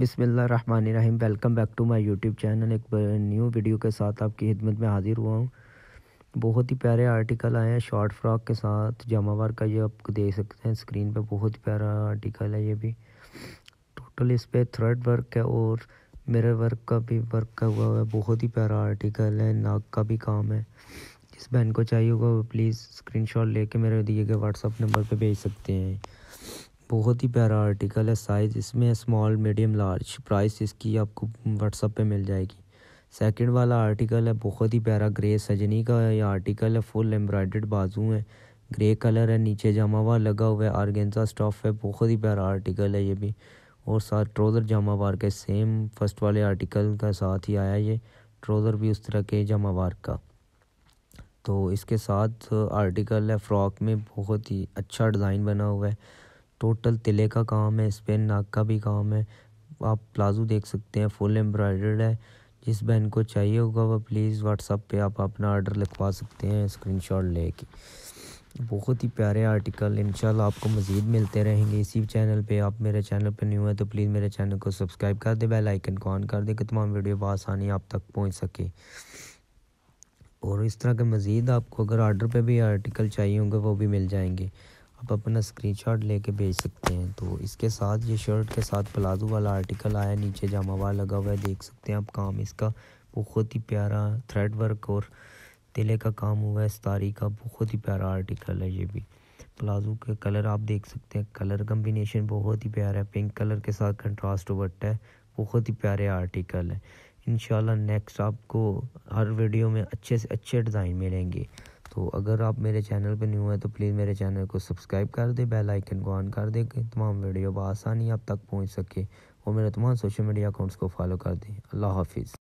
बिसमीम welcome back to my YouTube channel एक new video के साथ आपकी खिदमत में हाज़िर हुआ हूँ बहुत ही प्यारे आर्टिकल आए हैं शॉर्ट फ्रॉक के साथ जामावार का ये आप देख सकते हैं स्क्रीन पे बहुत ही प्यारा आर्टिकल है ये भी टोटल इस पर थ्रेड वर्क है और मेरे वर्क का भी वर्क का हुआ है बहुत ही प्यारा आर्टिकल है नाक का भी काम है जिस बहन को चाहिए होगा वो प्लीज़ स्क्रीन लेके मेरे दिए गए व्हाट्सअप नंबर पर भेज सकते हैं बहुत ही प्यारा आर्टिकल है साइज़ इसमें स्मॉल मीडियम लार्ज प्राइस इसकी आपको व्हाट्सअप पे मिल जाएगी सेकंड वाला आर्टिकल है बहुत ही प्यारा ग्रे सजनी का ये आर्टिकल है फुल एम्ब्रॉयड बाजू है ग्रे कलर है नीचे जमावा लगा हुआ है आर्गेंजा स्टॉफ है बहुत ही प्यारा आर्टिकल है ये भी और साथ ट्रोज़र जमावार के सेम फर्स्ट वाले आर्टिकल का साथ ही आया ये ट्रोज़र भी उस तरह के जमावार का तो इसके साथ आर्टिकल है फ्रॉक में बहुत ही अच्छा डिज़ाइन बना हुआ है टोटल तिले का काम है इस पर नाक का भी काम है आप प्लाजो देख सकते हैं फुल एम्ब्रॉयडर्ड है जिस बहन को चाहिए होगा वह प्लीज़ व्हाट्सअप पे आप अपना ऑर्डर लिखवा सकते हैं स्क्रीनशॉट लेके बहुत ही प्यारे आर्टिकल इन आपको मज़ीद मिलते रहेंगे इसी चैनल पे आप मेरे चैनल पे न्यू है तो प्लीज़ मेरे चैनल को सब्सक्राइब कर दे बेल आइकन को ऑन कर दे कि तमाम वीडियो बसानी आप तक पहुँच सके और इस तरह के मज़ीद आपको अगर ऑर्डर पर भी आर्टिकल चाहिए होंगे वो भी मिल जाएंगे आप अपना स्क्रीनशॉट लेके भेज सकते हैं तो इसके साथ ये शर्ट के साथ प्लाजो वाला आर्टिकल आया नीचे जामावा लगा हुआ है देख सकते हैं आप काम इसका बहुत ही प्यारा थ्रेड वर्क और तिले का काम हुआ है स्तारी का बहुत ही प्यारा आर्टिकल है ये भी प्लाजो के कलर आप देख सकते हैं कलर कम्बिनेशन बहुत ही प्यारा है पिंक कलर के साथ कंट्रास्ट वट है बहुत ही प्यारे आर्टिकल है इन नेक्स्ट आपको हर वीडियो में अच्छे से अच्छे डिज़ाइन मिलेंगे सो तो अगर आप मेरे चैनल पर न्यू हैं तो प्लीज़ मेरे चैनल को सब्सक्राइब कर दें बेल आइकन को ऑन कर दें कि तमाम वीडियो बसानी आप तक पहुँच सके और मेरे तमाम सोशल मीडिया अकाउंट्स को फॉलो कर दें अल्लाह हाफिज़